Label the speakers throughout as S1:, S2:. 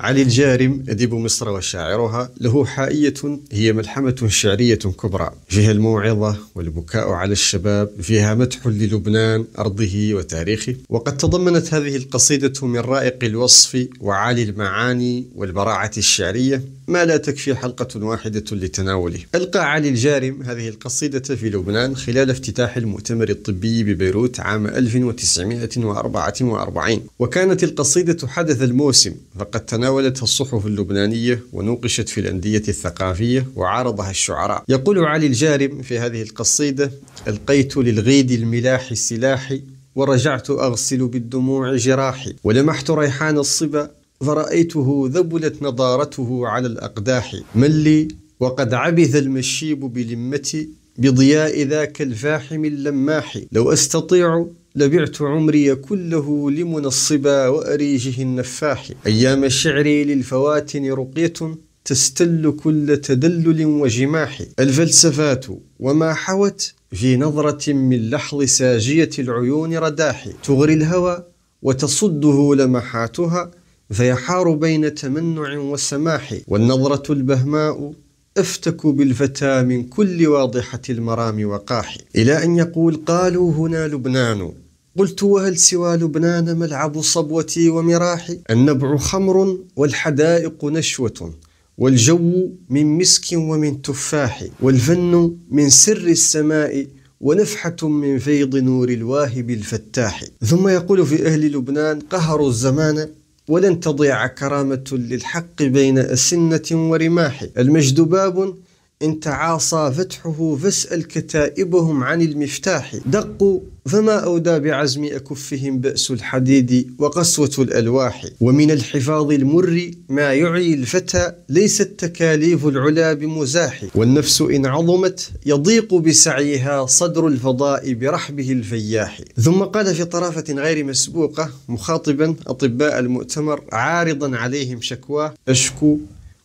S1: علي الجارم أديب مصر وشاعرها له حائية هي ملحمة شعرية كبرى فيها الموعظة والبكاء على الشباب فيها مدح للبنان أرضه وتاريخه وقد تضمنت هذه القصيدة من رائق الوصف وعالي المعاني والبراعة الشعرية ما لا تكفي حلقة واحدة لتناوله ألقى علي الجارم هذه القصيدة في لبنان خلال افتتاح المؤتمر الطبي ببيروت عام 1944 وكانت القصيدة حدث الموسم فقد تناول تناولتها الصحف اللبنانية ونوقشت في الأندية الثقافية وعارضها الشعراء يقول علي الجارم في هذه القصيدة ألقيت للغيد الملاح سلاحي ورجعت أغسل بالدموع جراحي ولمحت ريحان الصبا فرأيته ذبلت نضارته على الأقداح من لي وقد عبث المشيب بلمتي بضياء ذاك الفاحم اللماح لو أستطيع لبعت عمري كله لمنصبا وأريجه النفاح أيام الشعر للفواتن رقية تستل كل تدلل وجماح الفلسفات وما حوت في نظرة من لحظ ساجية العيون رداح تغري الهوى وتصده لمحاتها فيحار بين تمنع وسماح والنظرة البهماء أفتك بالفتى من كل واضحة المرام وقاح إلى أن يقول قالوا هنا لبنان قلت وهل سوى لبنان ملعب صبوتي ومراحي النبع خمر والحدائق نشوة والجو من مسك ومن تفاح والفن من سر السماء ونفحة من فيض نور الواهب الفتاح ثم يقول في أهل لبنان قهروا الزمان ولن تضيع كرامة للحق بين أسنة ورماح المجد باب إن تعاصى فتحه فاسأل كتائبهم عن المفتاح دقوا فما أودى بعزم أكفهم بأس الحديد وقسوة الألواح ومن الحفاظ المر ما يعي الفتى ليست تكاليف العلا بمزاح والنفس إن عظمت يضيق بسعيها صدر الفضاء برحبه الفياح ثم قال في طرافة غير مسبوقة مخاطبا أطباء المؤتمر عارضا عليهم شكواه أشكو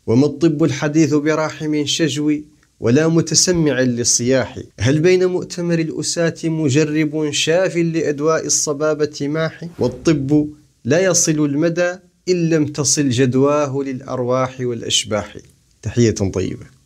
S1: وما الطب الحديث براحم شجوي ولا متسمع للصياح هل بين مؤتمر الأساة مجرب شاف لأدواء الصبابة ماح والطب لا يصل المدى إن لم تصل جدواه للأرواح والأشباح تحية طيبة